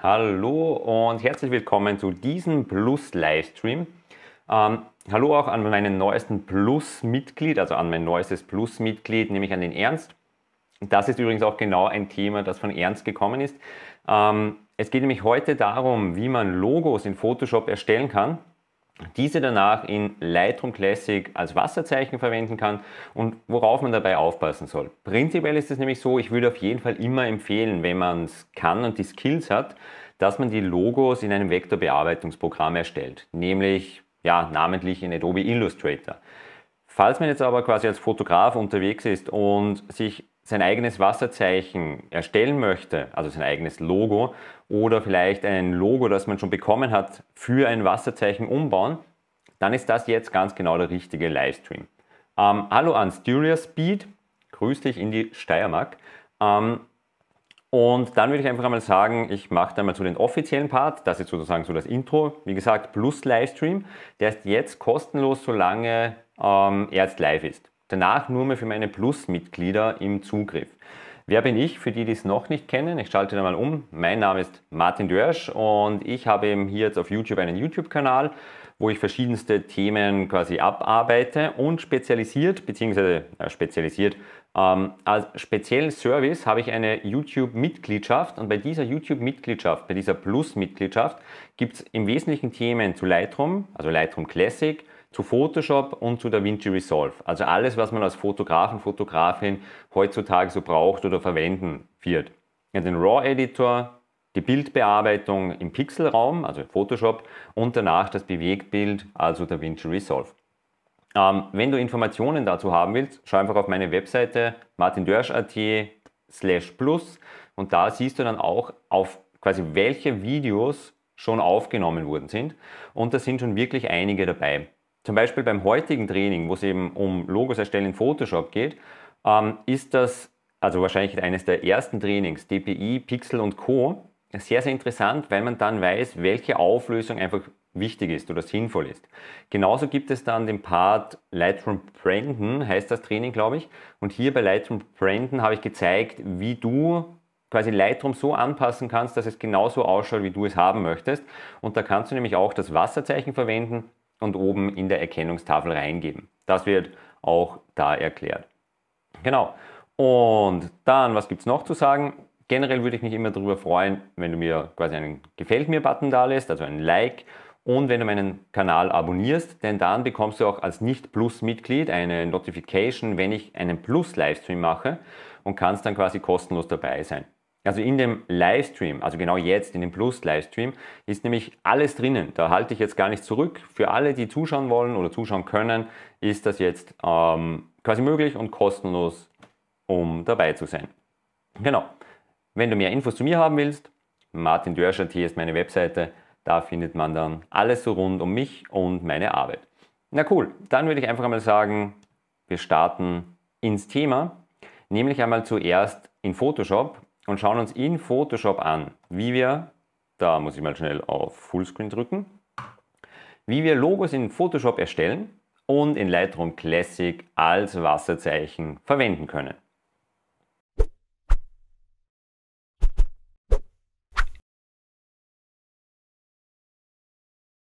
Hallo und herzlich willkommen zu diesem Plus-Livestream. Ähm, hallo auch an meinen neuesten Plus-Mitglied, also an mein neuestes Plus-Mitglied, nämlich an den Ernst. Das ist übrigens auch genau ein Thema, das von Ernst gekommen ist. Ähm, es geht nämlich heute darum, wie man Logos in Photoshop erstellen kann diese danach in Lightroom Classic als Wasserzeichen verwenden kann und worauf man dabei aufpassen soll. Prinzipiell ist es nämlich so, ich würde auf jeden Fall immer empfehlen, wenn man es kann und die Skills hat, dass man die Logos in einem Vektorbearbeitungsprogramm erstellt, nämlich ja, namentlich in Adobe Illustrator. Falls man jetzt aber quasi als Fotograf unterwegs ist und sich sein eigenes Wasserzeichen erstellen möchte, also sein eigenes Logo oder vielleicht ein Logo, das man schon bekommen hat, für ein Wasserzeichen umbauen, dann ist das jetzt ganz genau der richtige Livestream. Ähm, hallo an Styria Speed, grüß dich in die Steiermark. Ähm, und dann würde ich einfach einmal sagen, ich mache dann mal zu den offiziellen Part. Das ist sozusagen so das Intro. Wie gesagt, plus Livestream. Der ist jetzt kostenlos, solange ähm, er jetzt live ist. Danach nur mehr für meine Plus-Mitglieder im Zugriff. Wer bin ich? Für die, die es noch nicht kennen, ich schalte da mal um. Mein Name ist Martin Dörsch und ich habe eben hier jetzt auf YouTube einen YouTube-Kanal, wo ich verschiedenste Themen quasi abarbeite und spezialisiert, beziehungsweise äh, spezialisiert, ähm, als speziellen Service habe ich eine YouTube-Mitgliedschaft und bei dieser YouTube-Mitgliedschaft, bei dieser Plus-Mitgliedschaft gibt es im Wesentlichen Themen zu Lightroom, also Lightroom Classic, zu Photoshop und zu DaVinci Resolve. Also alles, was man als Fotografen, Fotografin heutzutage so braucht oder verwenden wird. Ja, den RAW-Editor, die Bildbearbeitung im Pixelraum, also Photoshop, und danach das Bewegtbild, also DaVinci Resolve. Ähm, wenn du Informationen dazu haben willst, schau einfach auf meine Webseite martindörsch.at slash plus und da siehst du dann auch auf quasi welche Videos schon aufgenommen worden sind und da sind schon wirklich einige dabei. Zum Beispiel beim heutigen Training, wo es eben um Logos erstellen in Photoshop geht, ähm, ist das, also wahrscheinlich eines der ersten Trainings, DPI, Pixel und Co., sehr, sehr interessant, weil man dann weiß, welche Auflösung einfach wichtig ist oder sinnvoll ist. Genauso gibt es dann den Part Lightroom Brandon, heißt das Training, glaube ich. Und hier bei Lightroom Brandon habe ich gezeigt, wie du quasi Lightroom so anpassen kannst, dass es genauso ausschaut, wie du es haben möchtest. Und da kannst du nämlich auch das Wasserzeichen verwenden, und oben in der Erkennungstafel reingeben. Das wird auch da erklärt. Genau. Und dann, was gibt es noch zu sagen? Generell würde ich mich immer darüber freuen, wenn du mir quasi einen Gefällt mir-Button da lässt, also einen Like und wenn du meinen Kanal abonnierst, denn dann bekommst du auch als Nicht-Plus-Mitglied eine Notification, wenn ich einen Plus-Livestream mache und kannst dann quasi kostenlos dabei sein. Also in dem Livestream, also genau jetzt in dem Plus-Livestream, ist nämlich alles drinnen. Da halte ich jetzt gar nicht zurück. Für alle, die zuschauen wollen oder zuschauen können, ist das jetzt ähm, quasi möglich und kostenlos, um dabei zu sein. Genau. Wenn du mehr Infos zu mir haben willst, martindörscher.t ist meine Webseite. Da findet man dann alles so rund um mich und meine Arbeit. Na cool, dann würde ich einfach einmal sagen, wir starten ins Thema. Nämlich einmal zuerst in Photoshop und schauen uns in Photoshop an, wie wir, da muss ich mal schnell auf Fullscreen drücken, wie wir Logos in Photoshop erstellen und in Lightroom Classic als Wasserzeichen verwenden können.